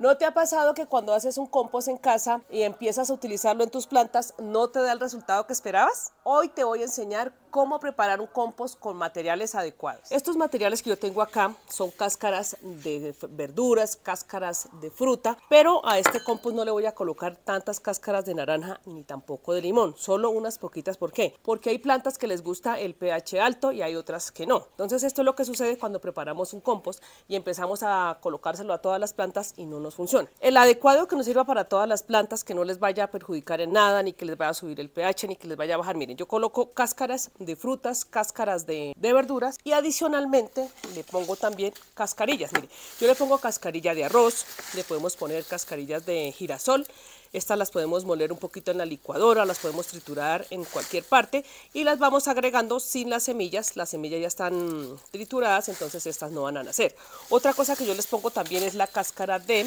¿No te ha pasado que cuando haces un compost en casa y empiezas a utilizarlo en tus plantas, no te da el resultado que esperabas? Hoy te voy a enseñar cómo preparar un compost con materiales adecuados. Estos materiales que yo tengo acá son cáscaras de verduras, cáscaras de fruta, pero a este compost no le voy a colocar tantas cáscaras de naranja ni tampoco de limón, solo unas poquitas. ¿Por qué? Porque hay plantas que les gusta el pH alto y hay otras que no. Entonces esto es lo que sucede cuando preparamos un compost y empezamos a colocárselo a todas las plantas y no nos funciona. El adecuado que nos sirva para todas las plantas, que no les vaya a perjudicar en nada, ni que les vaya a subir el pH, ni que les vaya a bajar. Miren, yo coloco cáscaras de frutas, cáscaras de, verduras y adicionalmente le pongo también cascarillas. Mire, yo le pongo cascarilla de arroz, le podemos poner cascarillas de girasol, estas las podemos moler un poquito en la licuadora, las podemos triturar en cualquier parte y las vamos agregando sin las semillas. Las semillas ya están trituradas, entonces estas no van a nacer. Otra cosa que yo les pongo también es la cáscara de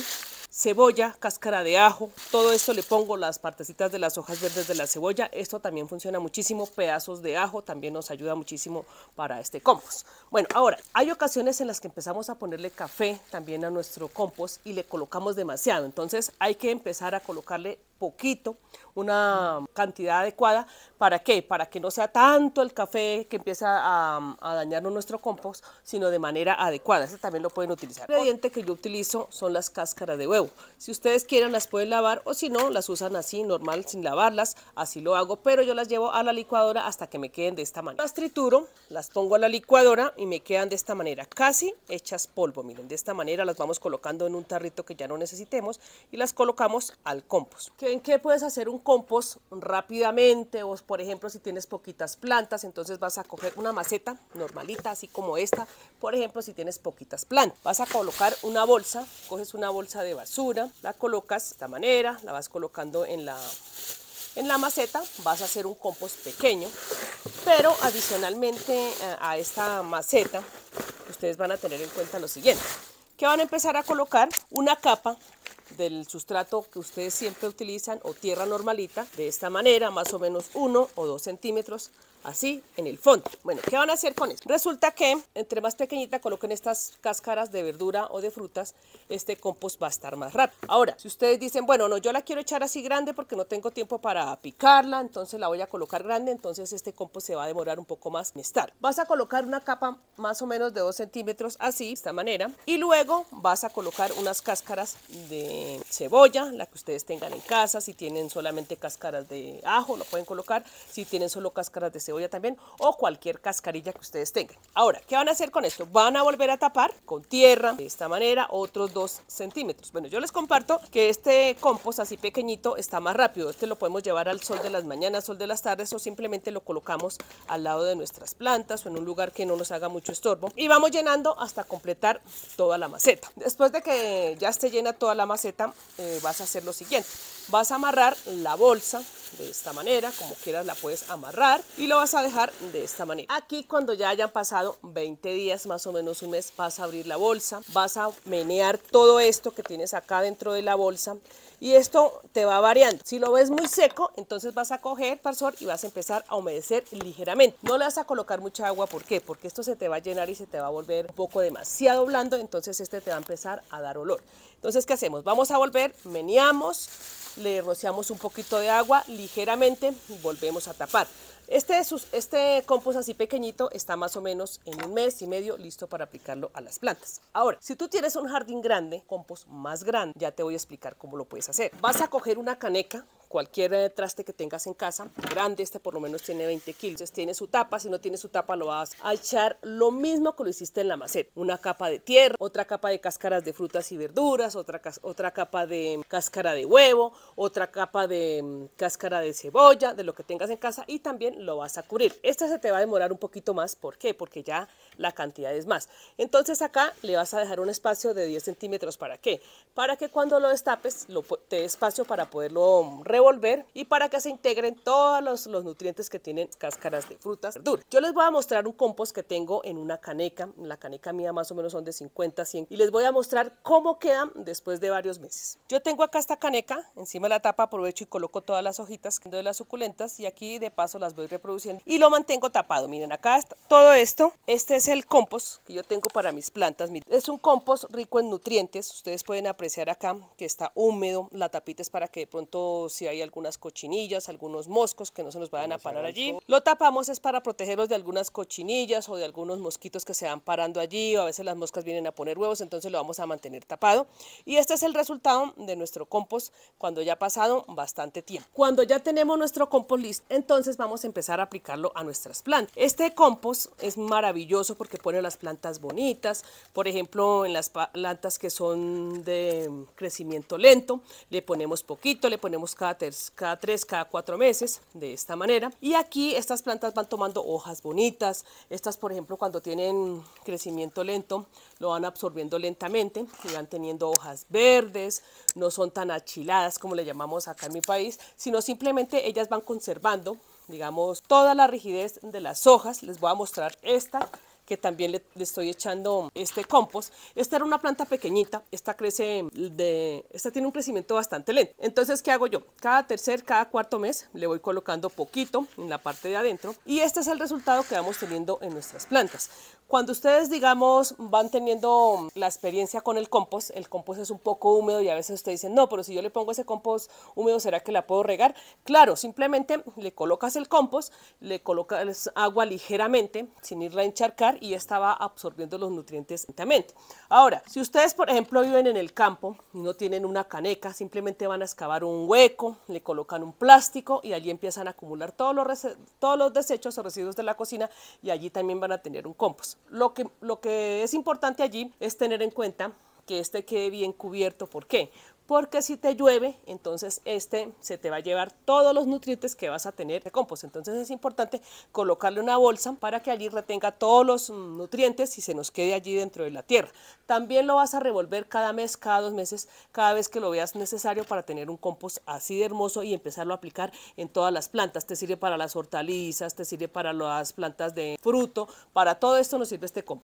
cebolla, cáscara de ajo, todo esto le pongo las partecitas de las hojas verdes de la cebolla, esto también funciona muchísimo, pedazos de ajo también nos ayuda muchísimo para este compost. Bueno, ahora, hay ocasiones en las que empezamos a ponerle café también a nuestro compost y le colocamos demasiado, entonces hay que empezar a colocarle poquito, una cantidad adecuada. ¿Para qué? Para que no sea tanto el café que empieza a, dañarnos nuestro compost, sino de manera adecuada. Ese también lo pueden utilizar. El ingrediente que yo utilizo son las cáscaras de huevo. Si ustedes quieren las pueden lavar o si no, las usan así, normal, sin lavarlas. Así lo hago, pero yo las llevo a la licuadora hasta que me queden de esta manera. Las trituro, las pongo a la licuadora y me quedan de esta manera, casi hechas polvo. Miren, de esta manera las vamos colocando en un tarrito que ya no necesitemos y las colocamos al compost en qué puedes hacer un compost rápidamente, o por ejemplo si tienes poquitas plantas, entonces vas a coger una maceta normalita, así como esta, por ejemplo si tienes poquitas plantas, vas a colocar una bolsa, coges una bolsa de basura, la colocas de esta manera, la vas colocando en la, en la maceta, vas a hacer un compost pequeño, pero adicionalmente eh, a esta maceta, ustedes van a tener en cuenta lo siguiente, que van a empezar a colocar una capa del sustrato que ustedes siempre utilizan o tierra normalita, de esta manera, más o menos uno o dos centímetros así en el fondo. Bueno, ¿qué van a hacer con esto? Resulta que entre más pequeñita coloquen estas cáscaras de verdura o de frutas, este compost va a estar más rápido. Ahora, si ustedes dicen, bueno, no, yo la quiero echar así grande porque no tengo tiempo para picarla, entonces la voy a colocar grande, entonces este compost se va a demorar un poco más en estar. Vas a colocar una capa más o menos de 2 centímetros así, de esta manera, y luego vas a colocar unas cáscaras de cebolla, la que ustedes tengan en casa, si tienen solamente cáscaras de ajo, lo pueden colocar, si tienen solo cáscaras de cebolla, también o cualquier cascarilla que ustedes tengan. Ahora, ¿qué van a hacer con esto? Van a volver a tapar con tierra, de esta manera, otros 2 centímetros. Bueno, yo les comparto que este compost así pequeñito está más rápido. Este lo podemos llevar al sol de las mañanas, sol de las tardes o simplemente lo colocamos al lado de nuestras plantas o en un lugar que no nos haga mucho estorbo. Y vamos llenando hasta completar toda la maceta. Después de que ya esté llena toda la maceta, eh, vas a hacer lo siguiente. Vas a amarrar la bolsa de esta manera, como quieras la puedes amarrar y lo vas a dejar de esta manera. Aquí cuando ya hayan pasado 20 días, más o menos un mes, vas a abrir la bolsa, vas a menear todo esto que tienes acá dentro de la bolsa y esto te va variando. Si lo ves muy seco, entonces vas a coger parsor y vas a empezar a humedecer ligeramente. No le vas a colocar mucha agua, ¿por qué? Porque esto se te va a llenar y se te va a volver un poco demasiado blando, entonces este te va a empezar a dar olor. Entonces, ¿qué hacemos? Vamos a volver, meneamos, le rociamos un poquito de agua ligeramente volvemos a tapar. Este, este compost así pequeñito está más o menos en un mes y medio listo para aplicarlo a las plantas. Ahora, si tú tienes un jardín grande, compost más grande, ya te voy a explicar cómo lo puedes hacer. Vas a coger una caneca cualquier eh, traste que tengas en casa, grande, este por lo menos tiene 20 kilos, tiene su tapa, si no tiene su tapa lo vas a echar lo mismo que lo hiciste en la maceta, una capa de tierra, otra capa de cáscaras de frutas y verduras, otra, otra capa de mm, cáscara de huevo, otra capa de mm, cáscara de cebolla, de lo que tengas en casa y también lo vas a cubrir. Esta se te va a demorar un poquito más, ¿por qué? Porque ya la cantidad es más. Entonces acá le vas a dejar un espacio de 10 centímetros. ¿Para qué? Para que cuando lo destapes lo, te dé espacio para poderlo revolver y para que se integren todos los, nutrientes que tienen cáscaras de frutas, verduras. Yo les voy a mostrar un compost que tengo en una caneca. La caneca mía más o menos son de 50, 100 y les voy a mostrar cómo quedan después de varios meses. Yo tengo acá esta caneca, encima de la tapa aprovecho y coloco todas las hojitas de las suculentas y aquí de paso las voy reproduciendo y lo mantengo tapado. Miren acá está todo esto. Este es es el compost que yo tengo para mis plantas. Es un compost rico en nutrientes. Ustedes pueden apreciar acá que está húmedo. La tapita es para que de pronto si hay algunas cochinillas, algunos moscos que no se nos vayan a parar allí. Lo tapamos es para protegerlos de algunas cochinillas o de algunos mosquitos que se van parando allí. O a veces las moscas vienen a poner huevos, entonces lo vamos a mantener tapado. Y este es el resultado de nuestro compost cuando ya ha pasado bastante tiempo. Cuando ya tenemos nuestro compost listo, entonces vamos a empezar a aplicarlo a nuestras plantas. Este compost es maravilloso porque pone las plantas bonitas, por ejemplo, en las plantas que son de mm, crecimiento lento, le ponemos poquito, le ponemos cada, tres, cada tres, cada cuatro meses, de esta manera. Y aquí estas plantas van tomando hojas bonitas, estas por ejemplo cuando tienen crecimiento lento, lo van absorbiendo lentamente y van teniendo hojas verdes, no son tan achiladas como le llamamos acá en mi país, sino simplemente ellas van conservando digamos, toda la rigidez de las hojas. Les voy a mostrar esta que también le, estoy echando este compost. Esta era una planta pequeñita, esta crece de, esta tiene un crecimiento bastante lento. Entonces, ¿qué hago yo? Cada tercer, cada cuarto mes le voy colocando poquito en la parte de adentro y este es el resultado que vamos teniendo en nuestras plantas. Cuando ustedes, digamos, van teniendo la experiencia con el compost, el compost es un poco húmedo y a veces ustedes dicen, no, pero si yo le pongo ese compost húmedo, ¿será que la puedo regar? Claro, simplemente le colocas el compost, le colocas agua ligeramente, sin irla a encharcar y estaba absorbiendo los nutrientes lentamente. Ahora, si ustedes, por ejemplo, viven en el campo y no tienen una caneca, simplemente van a excavar un hueco, le colocan un plástico y allí empiezan a acumular todos los, todos los desechos o residuos de la cocina y allí también van a tener un compost. Lo que, lo que es importante allí es tener en cuenta que este quede bien cubierto. ¿Por qué? Porque si te llueve, entonces este se te va a llevar todos los nutrientes que vas a tener de compost. Entonces es importante colocarle una bolsa para que allí retenga todos los nutrientes y se nos quede allí dentro de la tierra. También lo vas a revolver cada mes, cada dos meses, cada vez que lo veas necesario para tener un compost así de hermoso y empezarlo a aplicar en todas las plantas. Te sirve para las hortalizas, te sirve para las plantas de fruto, para todo esto nos sirve este compost.